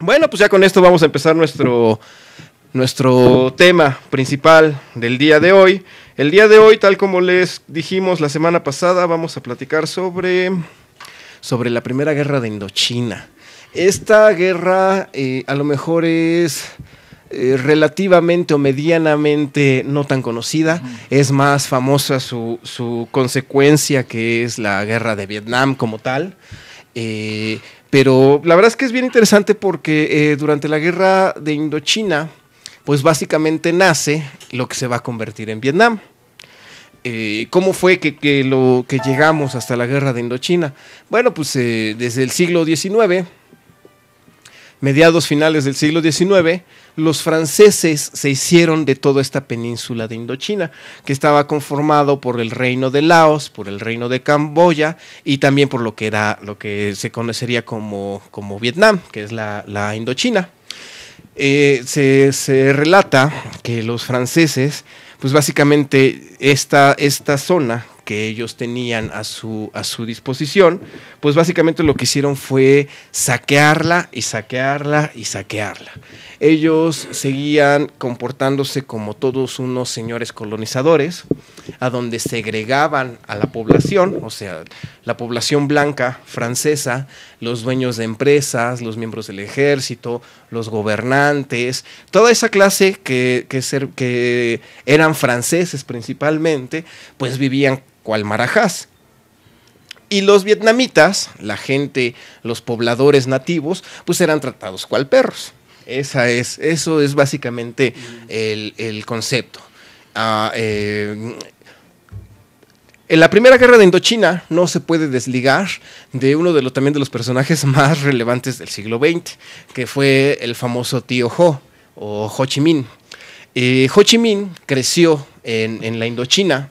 Bueno, pues ya con esto vamos a empezar nuestro, nuestro tema principal del día de hoy. El día de hoy, tal como les dijimos la semana pasada, vamos a platicar sobre, sobre la Primera Guerra de Indochina. Esta guerra eh, a lo mejor es eh, relativamente o medianamente no tan conocida. Es más famosa su, consecuencia, que es la guerra de Vietnam como tal. Eh, pero la verdad es que es bien interesante porque eh, durante la guerra de Indochina, pues básicamente nace lo que se va a convertir en Vietnam. ¿Cómo fue que, lo, que llegamos hasta la guerra de Indochina? Bueno, pues desde el siglo XIX, mediados finales del siglo XIX, los franceses se hicieron de toda esta península de Indochina, que estaba conformado por el reino de Laos, por el reino de Camboya y también por lo que era lo que se conocería como, Vietnam, que es la, Indochina. Eh, se, se, relata que los franceses, pues básicamente esta, esta zona que ellos tenían a su, a su disposición, pues básicamente lo que hicieron fue saquearla y saquearla y saquearla. Ellos seguían comportándose como todos unos señores colonizadores, a donde segregaban a la población, o sea, la población blanca francesa, los dueños de empresas, los miembros del ejército, los gobernantes, toda esa clase que, que eran franceses principalmente, pues vivían cual marajás. Y los vietnamitas, la gente, los pobladores nativos, pues eran tratados cual perros. Esa es, eso es básicamente el, concepto. Ah, eh, en la Primera Guerra de Indochina no se puede desligar de uno de los, también de los personajes más relevantes del siglo XX, que fue el famoso tío Ho o Ho Chi Minh. Eh, Ho Chi Minh creció en, en la Indochina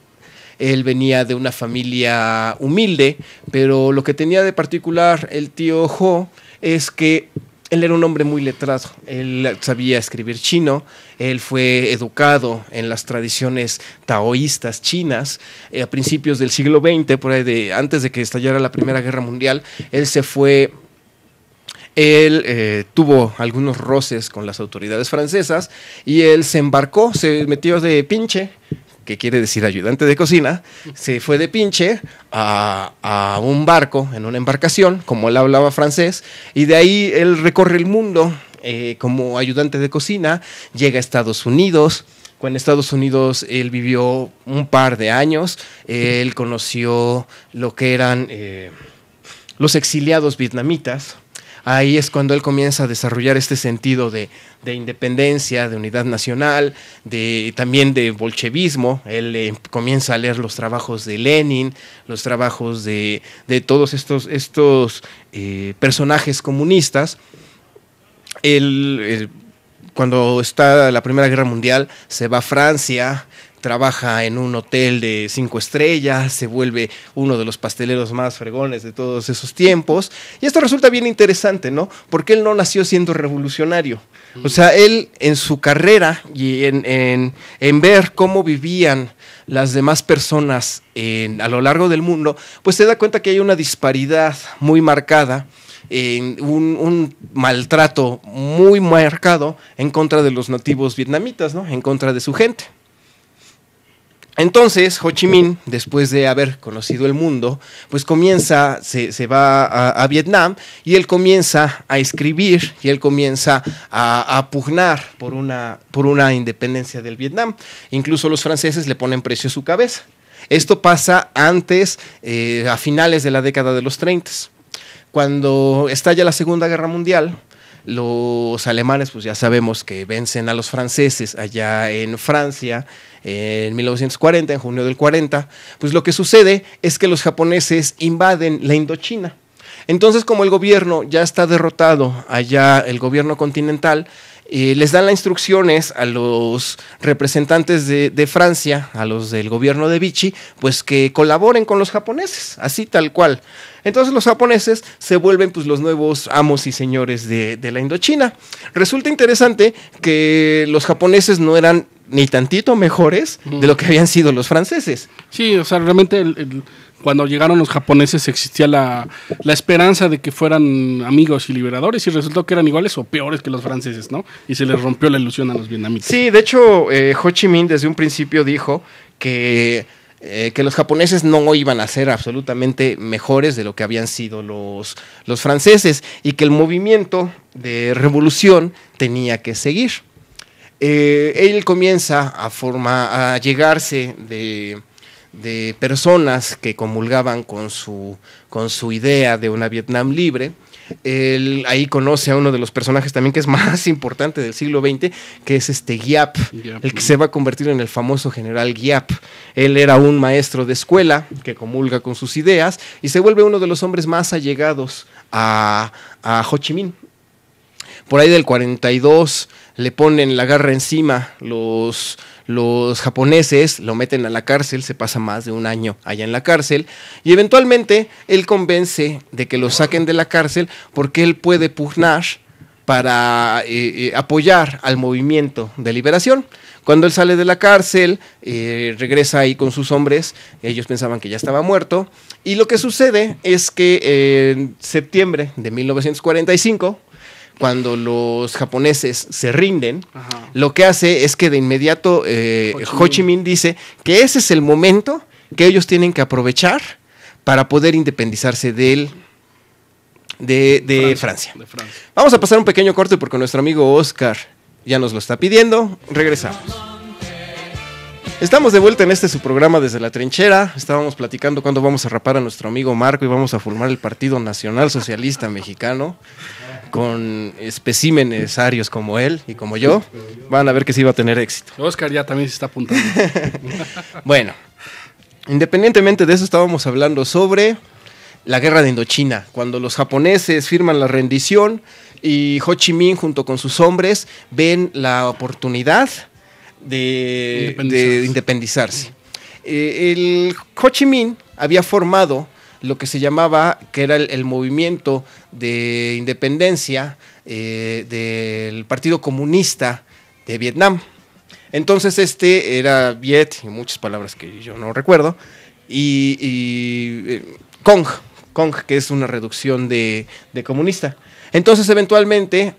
él venía de una familia humilde, pero lo que tenía de particular el tío Ho es que él era un hombre muy letrado, él sabía escribir chino, él fue educado en las tradiciones taoístas chinas. Eh, a principios del siglo XX, por antes de que estallara la Primera Guerra Mundial, él se fue él eh, tuvo algunos roces con las autoridades francesas y él se embarcó, se metió de pinche que quiere decir ayudante de cocina, se fue de pinche a, un barco, en una embarcación, como él hablaba francés, y de ahí él recorre el mundo eh, como ayudante de cocina, llega a Estados Unidos, en Estados Unidos él vivió un par de años, él conoció lo que eran eh, los exiliados vietnamitas, ahí es cuando él comienza a desarrollar este sentido de, independencia, de unidad nacional, de, también de bolchevismo. Él eh, comienza a leer los trabajos de Lenin, los trabajos de, todos estos, eh, personajes comunistas. Eh, cuando está la Primera Guerra Mundial, se va a Francia, trabaja en un hotel de cinco estrellas, se vuelve uno de los pasteleros más fregones de todos esos tiempos. Y esto resulta bien interesante, ¿no? Porque él no nació siendo revolucionario. O sea, él en su carrera y en, ver cómo vivían las demás personas a lo largo del mundo, pues se da cuenta que hay una disparidad muy marcada. un, un, maltrato muy marcado en contra de los nativos vietnamitas, ¿no? En contra de su gente. Entonces, Ho Chi Minh, después de haber conocido el mundo, pues comienza, se, va a, Vietnam y él comienza a escribir y él comienza a, pugnar por una, por una independencia del Vietnam. Incluso los franceses le ponen precio a su cabeza. Esto pasa antes, eh, a finales de la década de los 30. Cuando estalla la Segunda Guerra Mundial, los alemanes, pues ya sabemos que vencen a los franceses allá en Francia en 1940, en junio del 40. Pues lo que sucede es que los japoneses invaden la Indochina. Entonces, como el gobierno ya está derrotado allá, el gobierno continental, eh, les dan las instrucciones a los representantes de, Francia, a los del gobierno de Vichy, pues que colaboren con los japoneses, así tal cual. Entonces los japoneses se vuelven pues los nuevos amos y señores de, la Indochina. Resulta interesante que los japoneses no eran ni tantito mejores de lo que habían sido los franceses. Sí, o sea, realmente el cuando llegaron los japoneses existía la, esperanza de que fueran amigos y liberadores y resultó que eran iguales o peores que los franceses, ¿no? Y se les rompió la ilusión a los vietnamitas. Sí, de hecho, eh, Ho Chi Minh desde un principio dijo que, eh, que los japoneses no iban a ser absolutamente mejores de lo que habían sido los, los franceses y que el movimiento de revolución tenía que seguir. Eh, él comienza a, forma, a llegarse de de personas que comulgaban con su, con su idea de una Vietnam libre. Él ahí conoce a uno de los personajes también que es más importante del siglo XX, que es este Giap, el que se va a convertir en el famoso general Giap. Él era un maestro de escuela que comulga con sus ideas y se vuelve uno de los hombres más allegados a, a Ho Chi Minh. Por ahí del 42 le ponen la garra encima los, los japoneses, lo meten a la cárcel, se pasa más de un año allá en la cárcel y eventualmente él convence de que lo saquen de la cárcel porque él puede pugnar para eh, eh, apoyar al movimiento de liberación. Cuando él sale de la cárcel, eh, regresa ahí con sus hombres, ellos pensaban que ya estaba muerto, y lo que sucede es que en septiembre de 1945, cuando los japoneses se rinden, lo que hace es que de inmediato eh, Ho, Chi Minh dice que ese es el momento que ellos tienen que aprovechar para poder independizarse de, de, Francia, de Francia. Vamos a pasar un pequeño corte porque nuestro amigo Oscar ya nos lo está pidiendo. Regresamos. Estamos de vuelta en este su programa desde la trinchera. Estábamos platicando cuándo vamos a rapar a nuestro amigo Marco y vamos a formar el Partido Nacional Socialista Mexicano con especímenes arios como él y como yo. Van a ver que sí va a tener éxito. Oscar ya también se está apuntando. bueno, independientemente de eso estábamos hablando sobre la guerra de Indochina, cuando los japoneses firman la rendición y Ho Chi Minh junto con sus hombres ven la oportunidad de, independizarse. Eh, el Ho Chi Minh había formado lo que se llamaba, que era el, movimiento de independencia eh, del Partido Comunista de Vietnam. Entonces este era Viet, y muchas palabras que yo no recuerdo, y, y eh, Kong, que es una reducción de comunista. Entonces eventualmente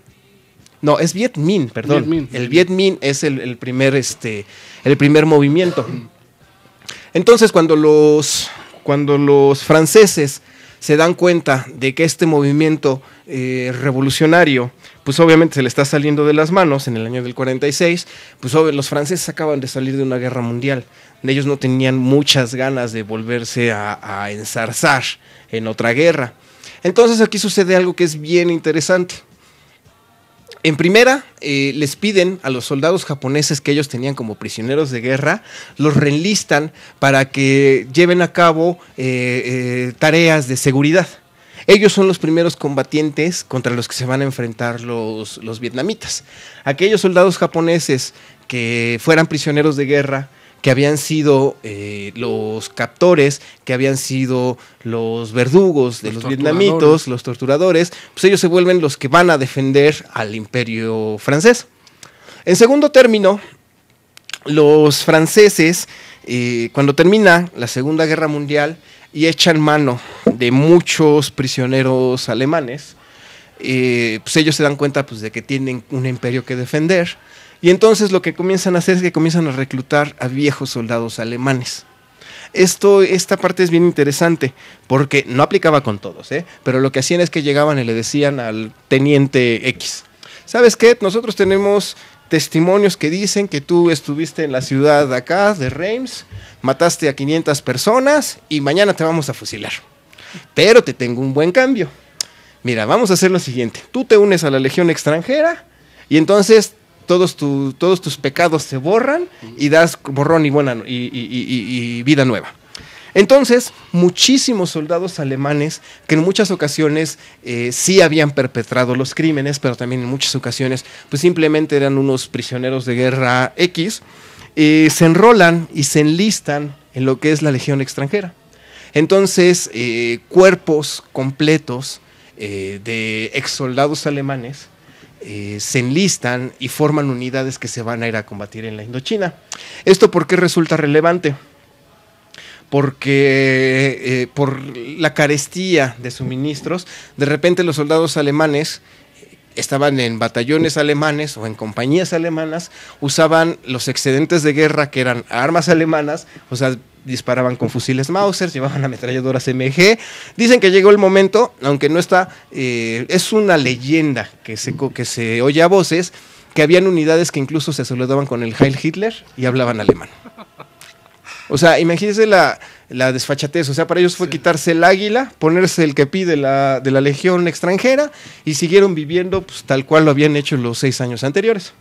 no, es Viet Minh, perdón. El Viet Minh es el, primer, este, el primer movimiento. Entonces, cuando los, cuando los franceses se dan cuenta de que este movimiento eh, revolucionario, pues obviamente se le está saliendo de las manos en el año del 46, pues los franceses acaban de salir de una guerra mundial. Ellos no tenían muchas ganas de volverse a, ensarzar en otra guerra. Entonces aquí sucede algo que es bien interesante. En primera, eh, les piden a los soldados japoneses que ellos tenían como prisioneros de guerra, los reenlistan para que lleven a cabo eh, eh, tareas de seguridad. Ellos son los primeros combatientes contra los que se van a enfrentar los, los vietnamitas. Aquellos soldados japoneses que fueran prisioneros de guerra que habían sido eh, los captores, que habían sido los verdugos de los, vietnamitos, los torturadores, pues ellos se vuelven los que van a defender al imperio francés. En segundo término, los franceses, eh, cuando termina la Segunda Guerra Mundial y echan mano de muchos prisioneros alemanes, eh, pues ellos se dan cuenta pues, de que tienen un imperio que defender y entonces lo que comienzan a hacer es que comienzan a reclutar a viejos soldados alemanes. Esto, esta parte es bien interesante, porque no aplicaba con todos, ¿eh? pero lo que hacían es que llegaban y le decían al teniente X, ¿sabes qué? Nosotros tenemos testimonios que dicen que tú estuviste en la ciudad de acá, de Reims, mataste a 500 personas y mañana te vamos a fusilar. Pero te tengo un buen cambio. Mira, vamos a hacer lo siguiente. Tú te unes a la Legión extranjera y entonces todos, todos tus pecados se borran y das borrón y, buena, y, vida nueva. Entonces, muchísimos soldados alemanes que en muchas ocasiones eh, sí habían perpetrado los crímenes, pero también en muchas ocasiones pues simplemente eran unos prisioneros de guerra X, eh, se enrolan y se enlistan en lo que es la Legión extranjera. Entonces, eh, cuerpos completos de ex soldados alemanes eh, se enlistan y forman unidades que se van a ir a combatir en la Indochina. ¿Esto por qué resulta relevante? Porque eh, por la carestía de suministros, de repente los soldados alemanes eh, estaban en batallones alemanes o en compañías alemanas, usaban los excedentes de guerra que eran armas alemanas, o sea, disparaban con fusiles Mauser, llevaban ametralladoras MG. Dicen que llegó el momento, aunque no está, eh, es una leyenda que se, que se oye a voces, que habían unidades que incluso se saludaban con el Heil Hitler y hablaban alemán. O sea, imagínense la, desfachatez. O sea, para ellos fue quitarse el águila, ponerse el que de la, de la legión extranjera y siguieron viviendo pues, tal cual lo habían hecho los seis años anteriores.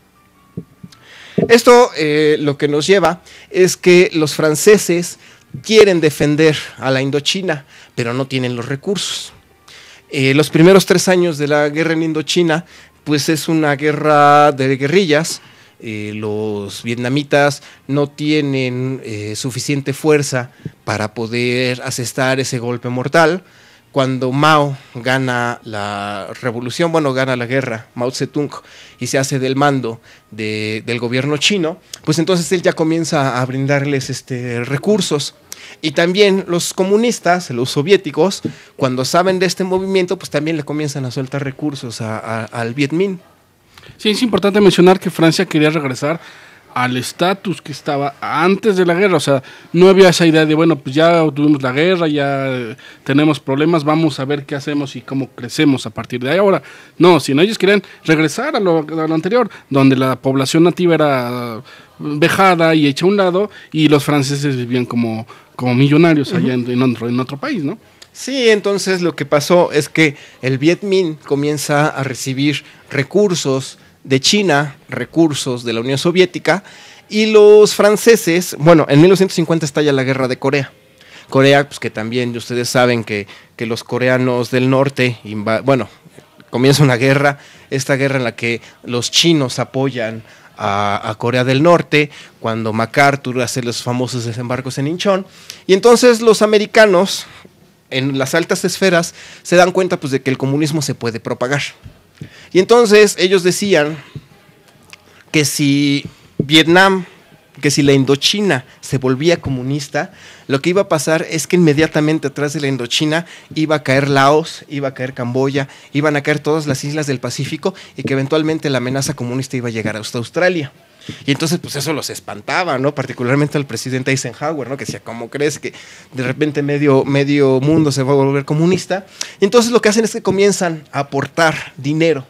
Esto eh, lo que nos lleva es que los franceses quieren defender a la Indochina, pero no tienen los recursos. Eh, los primeros tres años de la guerra en Indochina, pues es una guerra de guerrillas. Eh, los vietnamitas no tienen suficiente fuerza para poder asestar ese golpe mortal cuando Mao gana la revolución, bueno, gana la guerra, Mao Zedong, y se hace del mando de, del gobierno chino, pues entonces él ya comienza a brindarles este, recursos. Y también los comunistas, los soviéticos, cuando saben de este movimiento, pues también le comienzan a soltar recursos a, al Viet Minh. Sí, es importante mencionar que Francia quería regresar al estatus que estaba antes de la guerra. O sea, no había esa idea de, bueno, pues ya tuvimos la guerra, ya eh, tenemos problemas, vamos a ver qué hacemos y cómo crecemos a partir de ahí. ahora. No, sino ellos querían regresar a lo, anterior, donde la población nativa era uh, vejada y hecha a un lado y los franceses vivían como, como millonarios allá en, otro, en otro país, ¿no? Sí, entonces lo que pasó es que el Viet Minh comienza a recibir recursos de China, recursos de la Unión Soviética, y los franceses, bueno, en 1950 estalla la guerra de Corea. Corea, pues que también ustedes saben que, los coreanos del norte, bueno, comienza una guerra, esta guerra en la que los chinos apoyan a, Corea del Norte, cuando MacArthur hace los famosos desembarcos en Inchon. Y entonces los americanos, en las altas esferas, se dan cuenta pues, de que el comunismo se puede propagar. Y entonces ellos decían que si Vietnam, que si la Indochina se volvía comunista, lo que iba a pasar es que inmediatamente atrás de la Indochina iba a caer Laos, iba a caer Camboya, iban a caer todas las islas del Pacífico y que eventualmente la amenaza comunista iba a llegar hasta Australia. Y entonces, pues eso los espantaba, ¿no? Particularmente al presidente Eisenhower, ¿no? Que decía, ¿cómo crees que de repente medio, medio mundo se va a volver comunista? Y entonces lo que hacen es que comienzan a aportar dinero